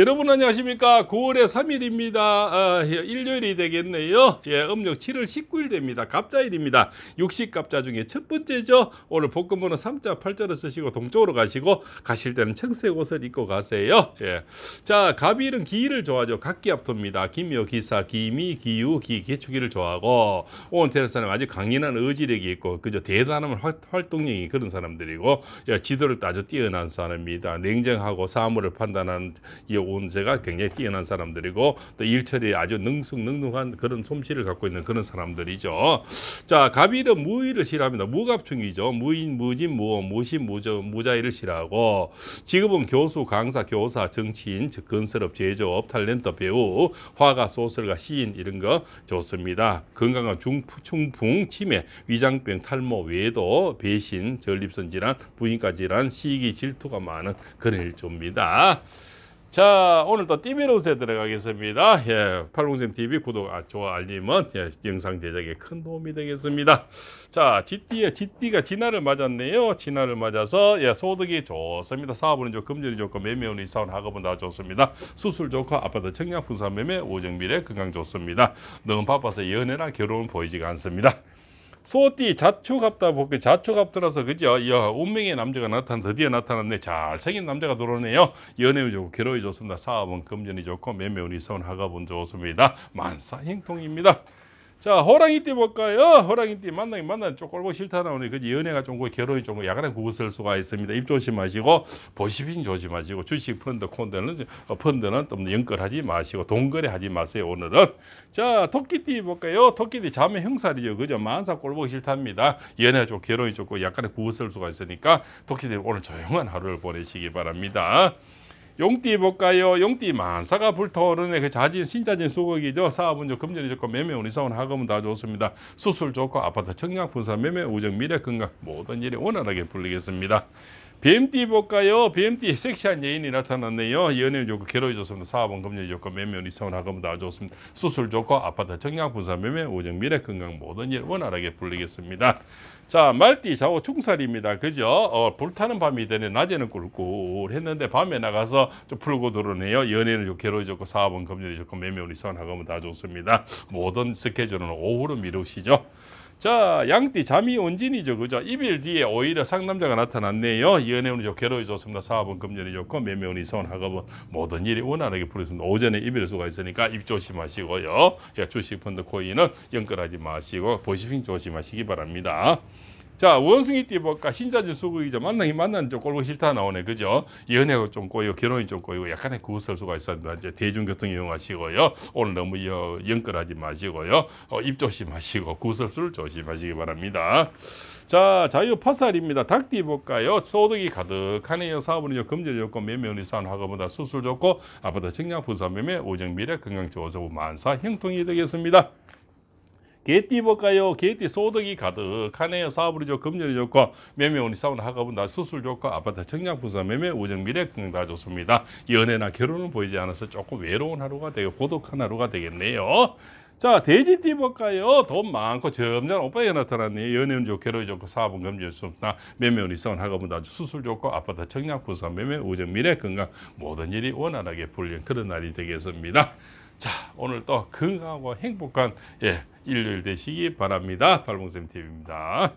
여러분 안녕하십니까 9월의 3일입니다 아, 예, 일요일이 되겠네요 예, 음력 7월 19일 됩니다 갑자일입니다 육식갑자 중에 첫 번째죠 오늘 복근번호 3자 8자를 쓰시고 동쪽으로 가시고 가실 때는 청색 옷을 입고 가세요 예. 자 갑일은 기를 좋아하죠 각기압토입니다 기묘 기사 기미 기유 기 개축기를 좋아하고 오늘 테레사는 아주 강인한 의지력이 있고 그저 대단한 활동력이 그런 사람들이고 예, 지도를 따주 뛰어난 사람입니다 냉정하고 사물을 판단하는 온재가 굉장히 뛰어난 사람들이고 또 일처리에 아주 능숙능숙한 그런 솜씨를 갖고 있는 그런 사람들이죠. 자, 갑일은 무의를 싫어합니다. 무갑충이죠. 무인, 무진, 무어, 무신, 무저, 무자의를 싫어하고 직업은 교수, 강사, 교사, 정치인, 즉 건설업, 제조업, 탤런트, 배우, 화가, 소설가, 시인 이런 거 좋습니다. 건강한 중, 충풍, 치매, 위장병, 탈모, 외도, 배신, 전립선 질환, 부인과 질환, 시기, 질투가 많은 그런 일조입니다. 자, 오늘 또띠미 로스에 들어가겠습니다. 예, 팔공쌤 TV 구독, 아, 좋아, 알림은, 예, 영상 제작에 큰 도움이 되겠습니다. 자, GT에, GT가 진화를 맞았네요. 진화를 맞아서, 예, 소득이 좋습니다. 사업은 좋고, 금전이 좋고, 매매운 이사원 학업은 다 좋습니다. 수술 좋고, 아파트 청약분산 매매, 오정미래, 건강 좋습니다. 너무 바빠서 연애나 결혼은 보이지가 않습니다. 소띠 자초갑다 자초갑더라서 그죠? 야, 운명의 남자가 나타나 드디어 나타났네. 잘생긴 남자가 들어오네요. 연애운 좋고 괴로이 좋습니다. 사업은 금전이 좋고 매매운이 서운 하가본 좋습니다. 만사 행통입니다. 자 호랑이띠 볼까요? 호랑이띠 만나기 만나는 쪽꼴고 싫다 나오니 그지 연애가 좀 결혼이 좀 약간 구슬 수가 있습니다. 입 조심하시고 보시빙 조심하시고 주식 펀드 콘드는 어, 펀드는 좀 연결하지 마시고 동거래 하지 마세요 오늘은 자 토끼띠 볼까요? 토끼띠 자매 형살이죠 그죠? 만사 꼴보기 싫답니다. 연애가 좀 결혼이 좋고 약간의 구슬 수가 있으니까 토끼띠 오늘 조용한 하루를 보내시기 바랍니다. 용띠 볼까요? 용띠 만사가 불타오르네. 그 자진 신자진 수국이죠. 사업은요 금전이 좋고 매매 운이사원 학업은 다 좋습니다. 수술 좋고 아파트 청약 분산 매매 우정 미래 건강 모든 일이 원활하게 풀리겠습니다. BMD 볼까요? BMD 섹시한 예인이 나타났네요. 연애 좋고 괴로워 좋습니다. 사업은 금리 좋고 매면 이성은 학업은 다 좋습니다. 수술 좋고 아파트 청약 분산 매매 우정 미래 건강 모든 일 원활하게 풀리겠습니다자 말띠 좌우 충살입니다. 그죠? 어, 불타는 밤이 되네 낮에는 꿀꿀 했는데 밤에 나가서 좀 풀고 들어오네요. 연애는 좋고 괴로이 좋고 사업은 금리 좋고 매면 이성은 하업은다 아, 좋습니다. 모든 스케줄은 오후로 미루시죠. 자 양띠 잠이 온진이죠. 그죠? 이별 뒤에 오히려 상남자가 나타났네요. 연애운이 좋고 결혼이 좋습니다. 사업은 금전이 좋고 매매운 이성은 학업은 모든 일이 원활하게 풀리습니다 오전에 이별 수가 있으니까 입 조심하시고요. 예, 주식 펀드 코인은 연결하지 마시고 보시핑 조심하시기 바랍니다. 자, 원숭이 띠법과 신자질 수국이죠. 만나기 만난 좀 꼴고 싫다 나오네. 그죠? 연애가 좀 꼬이고 결혼이 좀 꼬이고 약간의 구설수가 있습니다. 이제 대중교통 이용하시고요. 오늘 너무 연끌하지 마시고요. 어, 입 조심하시고 구설수를 조심하시기 바랍니다. 자, 자유 파살입니다. 닭띠 볼까요? 소득이 가득하네요. 사업은요, 금전 좋고, 매매운이 산 화가보다 수술 좋고, 아파트 청량 부산 매매, 오정 미래, 건강 좋아서 만사 형통이 되겠습니다. 개띠 볼까요? 개띠 소득이 가득하네요. 사업을 좋고 금전이 좋고 매매운이 사우나 학업은 다 수술 좋고 아파트 청약분산 매매 우정 미래 등등 다 좋습니다. 연애나 결혼은 보이지 않아서 조금 외로운 하루가 되고 고독한 하루가 되겠네요. 자, 돼지띠 볼까요? 돈 많고 점점 오빠에 나타났네. 연애운 좋고, 결혼이 좋고, 사업은 금전이 좋다. 매매운 이사은 학업은 아주 수술 좋고, 아파트 청약, 부산, 매매, 우정, 미래, 건강, 모든 일이 원활하게 풀린 그런 날이 되겠습니다. 자, 오늘 또 건강하고 행복한, 예, 일요일 되시기 바랍니다. 발봉쌤 TV입니다.